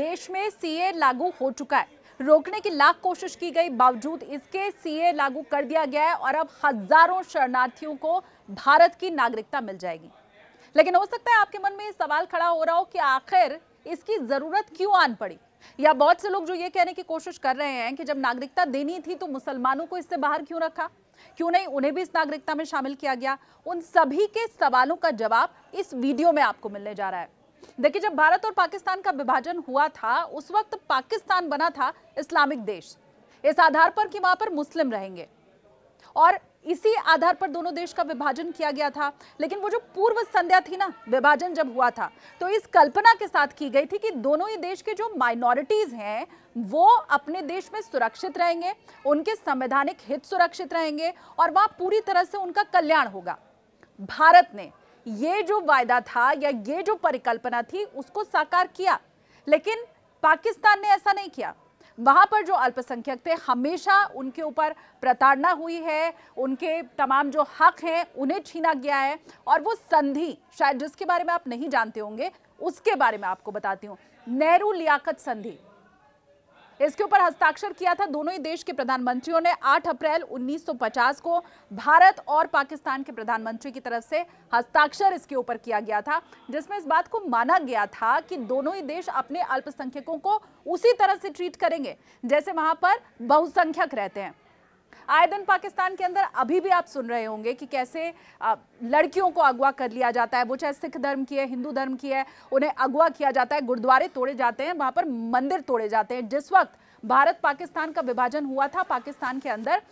देश में सीए लागू हो चुका है रोकने की लाख कोशिश की गई बावजूद इसके सीए लागू कर दिया गया है और अब हजारों शरणार्थियों को भारत की नागरिकता मिल जाएगी लेकिन हो सकता है आपके मन में सवाल खड़ा हो रहा हो कि आखिर इसकी जरूरत क्यों आन पड़ी या बहुत से लोग जो ये कहने की कोशिश कर रहे हैं कि जब नागरिकता देनी थी तो मुसलमानों को इससे बाहर क्यों रखा क्यों नहीं उन्हें भी इस नागरिकता में शामिल किया गया उन सभी के सवालों का जवाब इस वीडियो में आपको मिलने जा रहा है देखिए जब भारत और पाकिस्तान का विभाजन हुआ था उस वक्त पाकिस्तान बना था इस्लामिक देश इस आधार पर कि वहां पर मुस्लिम रहेंगे और इसी आधार पर दोनों देश का विभाजन किया गया था लेकिन वो जो पूर्व संध्या थी ना विभाजन जब हुआ था तो इस कल्पना के साथ की गई थी कि दोनों ही देश के जो माइनॉरिटीज़ हैं वो अपने देश में सुरक्षित रहेंगे उनके संवैधानिक हित सुरक्षित रहेंगे और वहां पूरी तरह से उनका कल्याण होगा भारत ने ये जो वायदा था या ये जो परिकल्पना थी उसको साकार किया लेकिन पाकिस्तान ने ऐसा नहीं किया वहाँ पर जो अल्पसंख्यक थे हमेशा उनके ऊपर प्रताड़ना हुई है उनके तमाम जो हक हैं उन्हें छीना गया है और वो संधि शायद जिसके बारे में आप नहीं जानते होंगे उसके बारे में आपको बताती हूँ नेहरू लियाकत संधि इसके ऊपर हस्ताक्षर किया था दोनों ही देश के प्रधानमंत्रियों ने 8 अप्रैल 1950 को भारत और पाकिस्तान के प्रधानमंत्री की तरफ से हस्ताक्षर इसके ऊपर किया गया था जिसमें इस बात को माना गया था कि दोनों ही देश अपने अल्पसंख्यकों को उसी तरह से ट्रीट करेंगे जैसे वहां पर बहुसंख्यक रहते हैं आए दिन पाकिस्तान के अंदर अभी भी आप सुन रहे होंगे कि कैसे लड़कियों को अगवा कर लिया जाता है वो चाहे सिख धर्म की है हिंदू धर्म की है उन्हें अगवा किया जाता है गुरुद्वारे तोड़े जाते हैं वहां पर मंदिर तोड़े जाते हैं जिस वक्त भारत पाकिस्तान का विभाजन हुआ था पाकिस्तान के अंदर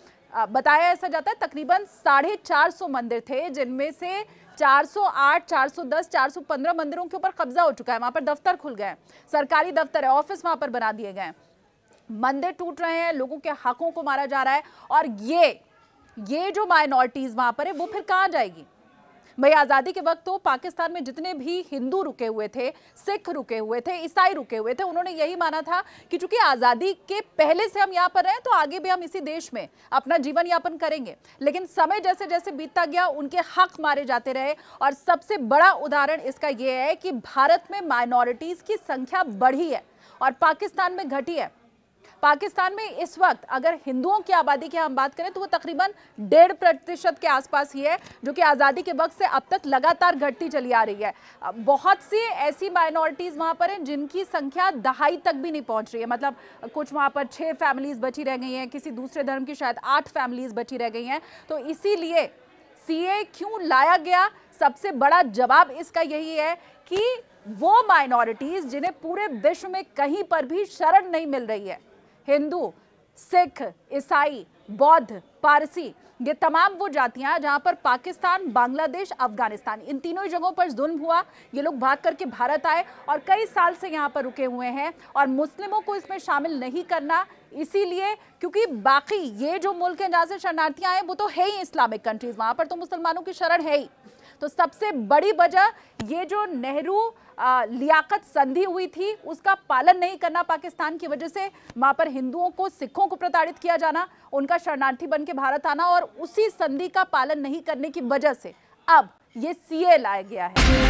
बताया ऐसा जाता है तकरीबन साढ़े चार सौ मंदिर थे जिनमें से 408, 410, 415 मंदिरों के ऊपर कब्जा हो चुका है वहां पर दफ्तर खुल गए सरकारी दफ्तर है ऑफिस वहां पर बना दिए गए हैं मंदिर टूट रहे हैं लोगों के हकों को मारा जा रहा है और ये ये जो माइनॉरिटीज़ वहाँ पर है वो फिर कहाँ जाएगी भाई आज़ादी के वक्त तो पाकिस्तान में जितने भी हिंदू रुके हुए थे सिख रुके हुए थे ईसाई रुके हुए थे उन्होंने यही माना था कि चूंकि आज़ादी के पहले से हम यहाँ पर रहे तो आगे भी हम इसी देश में अपना जीवन यापन करेंगे लेकिन समय जैसे जैसे बीतता गया उनके हक मारे जाते रहे और सबसे बड़ा उदाहरण इसका ये है कि भारत में माइनॉरिटीज़ की संख्या बढ़ी है और पाकिस्तान में घटी है पाकिस्तान में इस वक्त अगर हिंदुओं की आबादी की हम बात करें तो वो तकरीबन डेढ़ प्रतिशत के आसपास ही है जो कि आज़ादी के वक्त से अब तक लगातार घटती चली आ रही है बहुत सी ऐसी माइनॉरिटीज़ वहाँ पर हैं जिनकी संख्या दहाई तक भी नहीं पहुँच रही है मतलब कुछ वहाँ पर छः फैमिलीज़ बची रह गई हैं किसी दूसरे धर्म की शायद आठ फैमिलीज़ बची रह गई हैं तो इसीलिए सीए क्यों लाया गया सबसे बड़ा जवाब इसका यही है कि वो माइनॉरिटीज़ जिन्हें पूरे विश्व में कहीं पर भी शरण नहीं मिल रही है हिंदू सिख ईसाई बौद्ध पारसी ये तमाम वो जातियां जहां पर पाकिस्तान बांग्लादेश अफगानिस्तान इन तीनों ही जगहों पर जुल्म हुआ ये लोग भाग करके भारत आए और कई साल से यहाँ पर रुके हुए हैं और मुस्लिमों को इसमें शामिल नहीं करना इसीलिए क्योंकि बाकी ये जो मुल्क हैं जहाँ से शरणार्थियाँ आए वो तो है ही इस्लामिक कंट्रीज़ वहाँ पर तो मुसलमानों की शरण है ही तो सबसे बड़ी वजह ये जो नेहरू लियाकत संधि हुई थी उसका पालन नहीं करना पाकिस्तान की वजह से वहाँ पर हिंदुओं को सिखों को प्रताड़ित किया जाना उनका शरणार्थी बन के भारत आना और उसी संधि का पालन नहीं करने की वजह से अब ये सीए लाया गया है